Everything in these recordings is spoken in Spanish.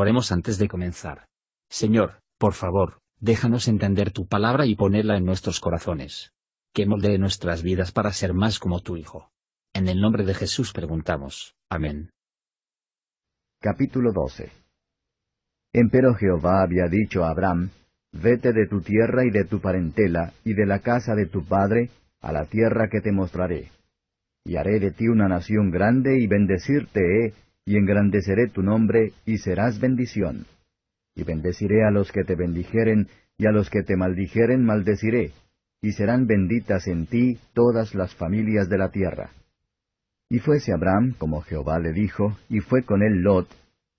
Oremos antes de comenzar. Señor, por favor, déjanos entender tu palabra y ponerla en nuestros corazones. Que moldee nuestras vidas para ser más como tu Hijo. En el nombre de Jesús preguntamos. Amén. Capítulo 12 Empero Jehová había dicho a Abraham, Vete de tu tierra y de tu parentela, y de la casa de tu padre, a la tierra que te mostraré. Y haré de ti una nación grande y bendecirte he, eh, y engrandeceré tu nombre, y serás bendición. Y bendeciré a los que te bendijeren, y a los que te maldijeren maldeciré, y serán benditas en ti todas las familias de la tierra. Y fuese Abraham, como Jehová le dijo, y fue con él Lot,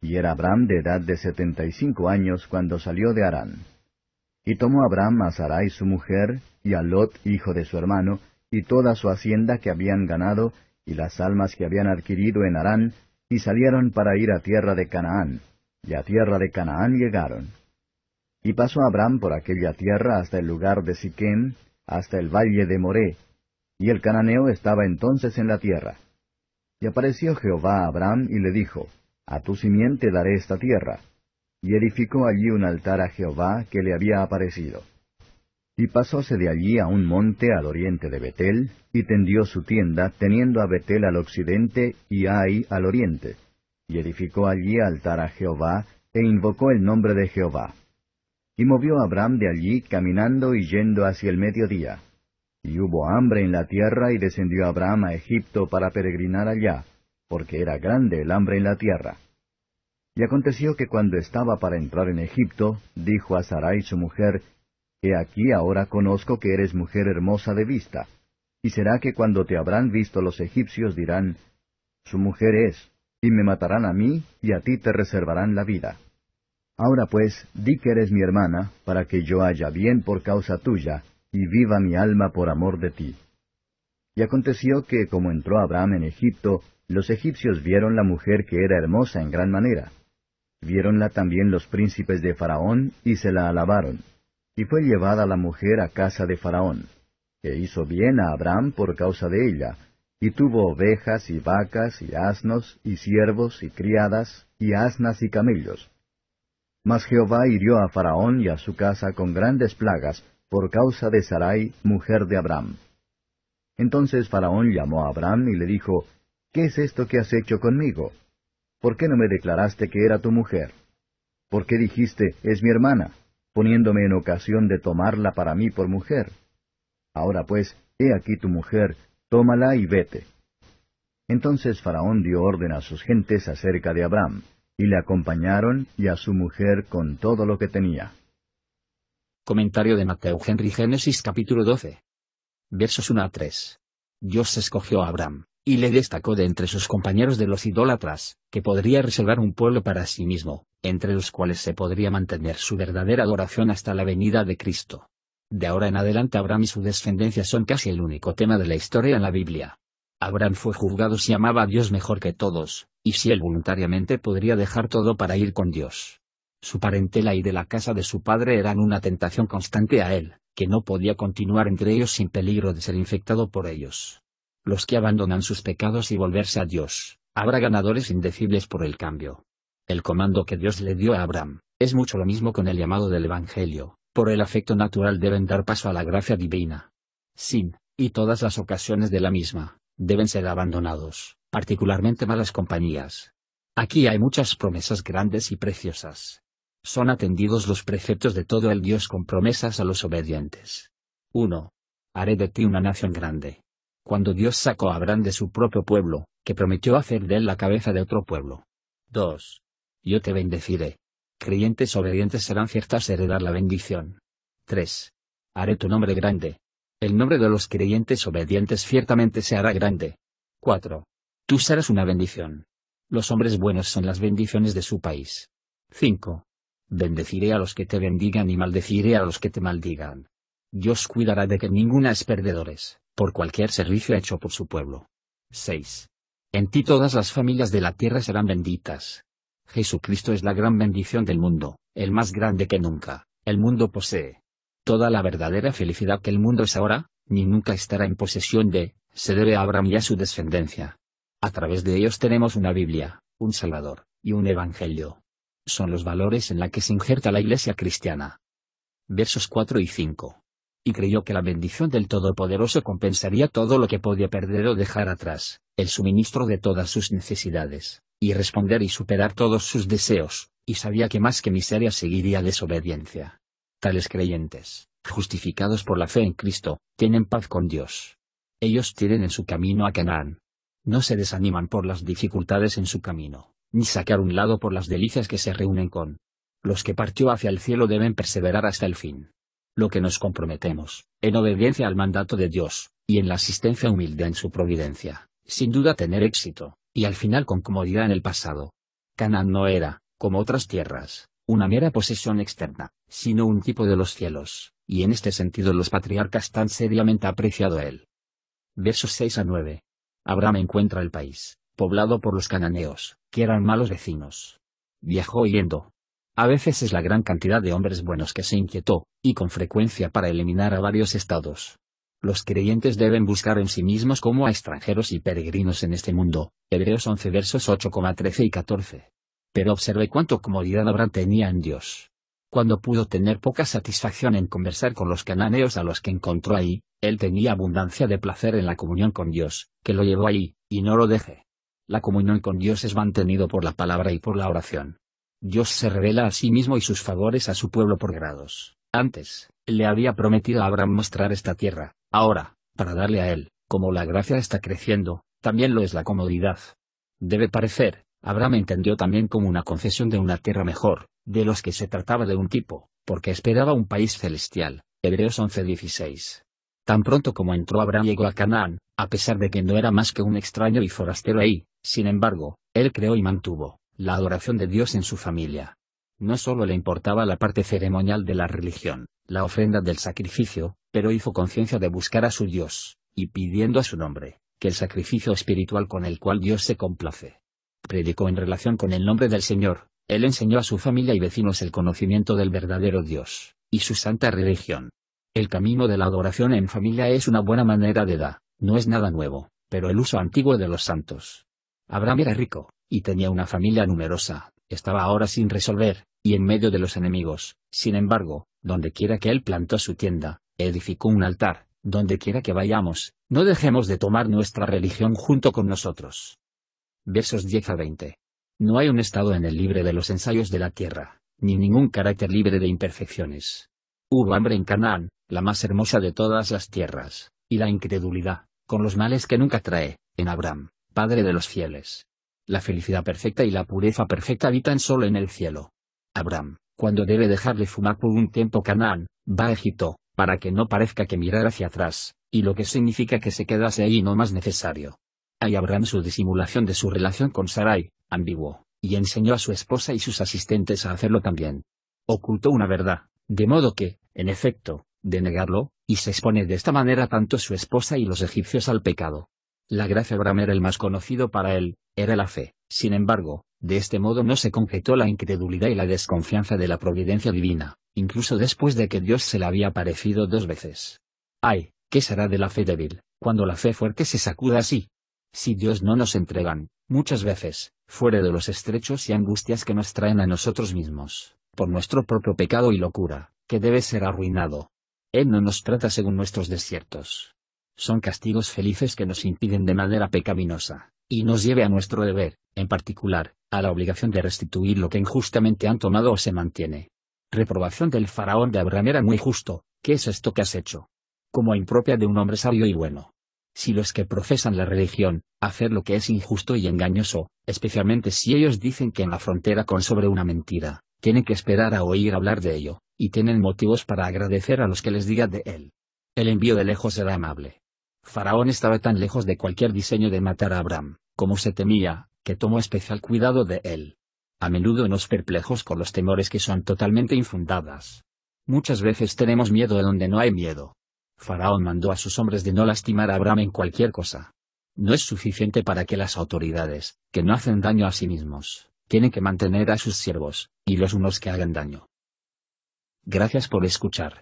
y era Abraham de edad de setenta y cinco años cuando salió de Harán. Y tomó Abraham a Sarai su mujer, y a Lot hijo de su hermano, y toda su hacienda que habían ganado, y las almas que habían adquirido en Harán, y salieron para ir a tierra de Canaán, y a tierra de Canaán llegaron. Y pasó Abraham por aquella tierra hasta el lugar de Siquén, hasta el valle de Moré, y el cananeo estaba entonces en la tierra. Y apareció Jehová a Abraham y le dijo, A tu simiente daré esta tierra. Y edificó allí un altar a Jehová que le había aparecido. Y pasóse de allí a un monte al oriente de Betel, y tendió su tienda, teniendo a Betel al occidente y a Ai al oriente. Y edificó allí altar a Jehová, e invocó el nombre de Jehová. Y movió Abraham de allí caminando y yendo hacia el mediodía. Y hubo hambre en la tierra, y descendió Abraham a Egipto para peregrinar allá, porque era grande el hambre en la tierra. Y aconteció que cuando estaba para entrar en Egipto, dijo a Sarai su mujer, He aquí ahora conozco que eres mujer hermosa de vista. Y será que cuando te habrán visto los egipcios dirán, Su mujer es, y me matarán a mí, y a ti te reservarán la vida. Ahora pues, di que eres mi hermana, para que yo haya bien por causa tuya, y viva mi alma por amor de ti. Y aconteció que, como entró Abraham en Egipto, los egipcios vieron la mujer que era hermosa en gran manera. Viéronla también los príncipes de Faraón, y se la alabaron y fue llevada la mujer a casa de Faraón. E hizo bien a Abraham por causa de ella, y tuvo ovejas y vacas y asnos y siervos y criadas y asnas y camellos. Mas Jehová hirió a Faraón y a su casa con grandes plagas por causa de Sarai, mujer de Abraham. Entonces Faraón llamó a Abraham y le dijo, ¿Qué es esto que has hecho conmigo? ¿Por qué no me declaraste que era tu mujer? ¿Por qué dijiste, es mi hermana? poniéndome en ocasión de tomarla para mí por mujer. Ahora pues, he aquí tu mujer, tómala y vete. Entonces Faraón dio orden a sus gentes acerca de Abraham, y le acompañaron y a su mujer con todo lo que tenía. Comentario de Mateo Henry Génesis capítulo 12. Versos 1 a 3. Dios escogió a Abraham, y le destacó de entre sus compañeros de los idólatras, que podría reservar un pueblo para sí mismo, entre los cuales se podría mantener su verdadera adoración hasta la venida de Cristo. De ahora en adelante Abraham y su descendencia son casi el único tema de la historia en la Biblia. Abraham fue juzgado si amaba a Dios mejor que todos, y si él voluntariamente podría dejar todo para ir con Dios. Su parentela y de la casa de su padre eran una tentación constante a él, que no podía continuar entre ellos sin peligro de ser infectado por ellos los que abandonan sus pecados y volverse a Dios, habrá ganadores indecibles por el cambio. El comando que Dios le dio a Abraham, es mucho lo mismo con el llamado del Evangelio, por el afecto natural deben dar paso a la gracia divina. Sin, y todas las ocasiones de la misma, deben ser abandonados, particularmente malas compañías. Aquí hay muchas promesas grandes y preciosas. Son atendidos los preceptos de todo el Dios con promesas a los obedientes. 1. Haré de ti una nación grande cuando Dios sacó a Abraham de su propio pueblo, que prometió hacer de él la cabeza de otro pueblo. 2. Yo te bendeciré. Creyentes obedientes serán ciertas heredar la bendición. 3. Haré tu nombre grande. El nombre de los creyentes obedientes ciertamente se hará grande. 4. Tú serás una bendición. Los hombres buenos son las bendiciones de su país. 5. Bendeciré a los que te bendigan y maldeciré a los que te maldigan. Dios cuidará de que ninguna es perdedores por cualquier servicio hecho por su pueblo. 6. En ti todas las familias de la tierra serán benditas. Jesucristo es la gran bendición del mundo, el más grande que nunca, el mundo posee. Toda la verdadera felicidad que el mundo es ahora, ni nunca estará en posesión de, se debe a Abraham y a su descendencia. A través de ellos tenemos una Biblia, un Salvador, y un Evangelio. Son los valores en la que se injerta la Iglesia cristiana. Versos 4 y 5 creyó que la bendición del Todopoderoso compensaría todo lo que podía perder o dejar atrás, el suministro de todas sus necesidades, y responder y superar todos sus deseos, y sabía que más que miseria seguiría desobediencia. Tales creyentes, justificados por la fe en Cristo, tienen paz con Dios. Ellos tienen en su camino a Canaán. No se desaniman por las dificultades en su camino, ni sacar un lado por las delicias que se reúnen con. Los que partió hacia el cielo deben perseverar hasta el fin lo que nos comprometemos, en obediencia al mandato de Dios, y en la asistencia humilde en su providencia, sin duda tener éxito, y al final con comodidad en el pasado. Canaán no era, como otras tierras, una mera posesión externa, sino un tipo de los cielos, y en este sentido los patriarcas tan seriamente apreciado él. Versos 6 a 9. Abraham encuentra el país, poblado por los cananeos, que eran malos vecinos. Viajó yendo, a veces es la gran cantidad de hombres buenos que se inquietó, y con frecuencia para eliminar a varios estados. Los creyentes deben buscar en sí mismos como a extranjeros y peregrinos en este mundo. Hebreos 11 versos 13 y 14. Pero observe cuánto comodidad Abraham tenía en Dios. Cuando pudo tener poca satisfacción en conversar con los cananeos a los que encontró ahí, él tenía abundancia de placer en la comunión con Dios, que lo llevó ahí, y no lo deje. La comunión con Dios es mantenido por la palabra y por la oración. Dios se revela a sí mismo y sus favores a su pueblo por grados. Antes, le había prometido a Abraham mostrar esta tierra, ahora, para darle a él, como la gracia está creciendo, también lo es la comodidad. Debe parecer, Abraham entendió también como una concesión de una tierra mejor, de los que se trataba de un tipo, porque esperaba un país celestial. Hebreos 11:16. Tan pronto como entró Abraham llegó a Canaán, a pesar de que no era más que un extraño y forastero ahí, sin embargo, él creó y mantuvo la adoración de Dios en su familia. No solo le importaba la parte ceremonial de la religión, la ofrenda del sacrificio, pero hizo conciencia de buscar a su Dios, y pidiendo a su nombre, que el sacrificio espiritual con el cual Dios se complace. Predicó en relación con el nombre del Señor, él enseñó a su familia y vecinos el conocimiento del verdadero Dios, y su santa religión. El camino de la adoración en familia es una buena manera de dar, no es nada nuevo, pero el uso antiguo de los santos. Abraham era rico, y tenía una familia numerosa, estaba ahora sin resolver, y en medio de los enemigos. Sin embargo, dondequiera que él plantó su tienda, edificó un altar, dondequiera que vayamos, no dejemos de tomar nuestra religión junto con nosotros. Versos 10 a 20. No hay un estado en el libre de los ensayos de la tierra, ni ningún carácter libre de imperfecciones. Hubo hambre en Canaán, la más hermosa de todas las tierras, y la incredulidad, con los males que nunca trae, en Abraham, padre de los fieles. La felicidad perfecta y la pureza perfecta habitan solo en el cielo. Abraham, cuando debe dejarle fumar por un tiempo Canaán, va a Egipto, para que no parezca que mirar hacia atrás, y lo que significa que se quedase ahí no más necesario. Ahí Abraham su disimulación de su relación con Sarai, ambiguo, y enseñó a su esposa y sus asistentes a hacerlo también. Ocultó una verdad, de modo que, en efecto, de negarlo, y se expone de esta manera tanto su esposa y los egipcios al pecado. La gracia bramer el más conocido para él, era la fe, sin embargo, de este modo no se concretó la incredulidad y la desconfianza de la providencia divina, incluso después de que Dios se le había aparecido dos veces. ¡Ay! ¿Qué será de la fe débil, cuando la fe fuerte se sacuda así? Si Dios no nos entregan, muchas veces, fuera de los estrechos y angustias que nos traen a nosotros mismos, por nuestro propio pecado y locura, que debe ser arruinado. Él no nos trata según nuestros desiertos, son castigos felices que nos impiden de manera pecaminosa, y nos lleve a nuestro deber, en particular, a la obligación de restituir lo que injustamente han tomado o se mantiene. Reprobación del faraón de Abraham era muy justo, ¿qué es esto que has hecho? Como impropia de un hombre sabio y bueno. Si los que profesan la religión, hacer lo que es injusto y engañoso, especialmente si ellos dicen que en la frontera con sobre una mentira, tienen que esperar a oír hablar de ello, y tienen motivos para agradecer a los que les diga de él. El envío de lejos era amable, Faraón estaba tan lejos de cualquier diseño de matar a Abraham, como se temía, que tomó especial cuidado de él. A menudo nos perplejos con los temores que son totalmente infundadas. Muchas veces tenemos miedo de donde no hay miedo. Faraón mandó a sus hombres de no lastimar a Abraham en cualquier cosa. No es suficiente para que las autoridades, que no hacen daño a sí mismos, tienen que mantener a sus siervos, y los unos que hagan daño. Gracias por escuchar.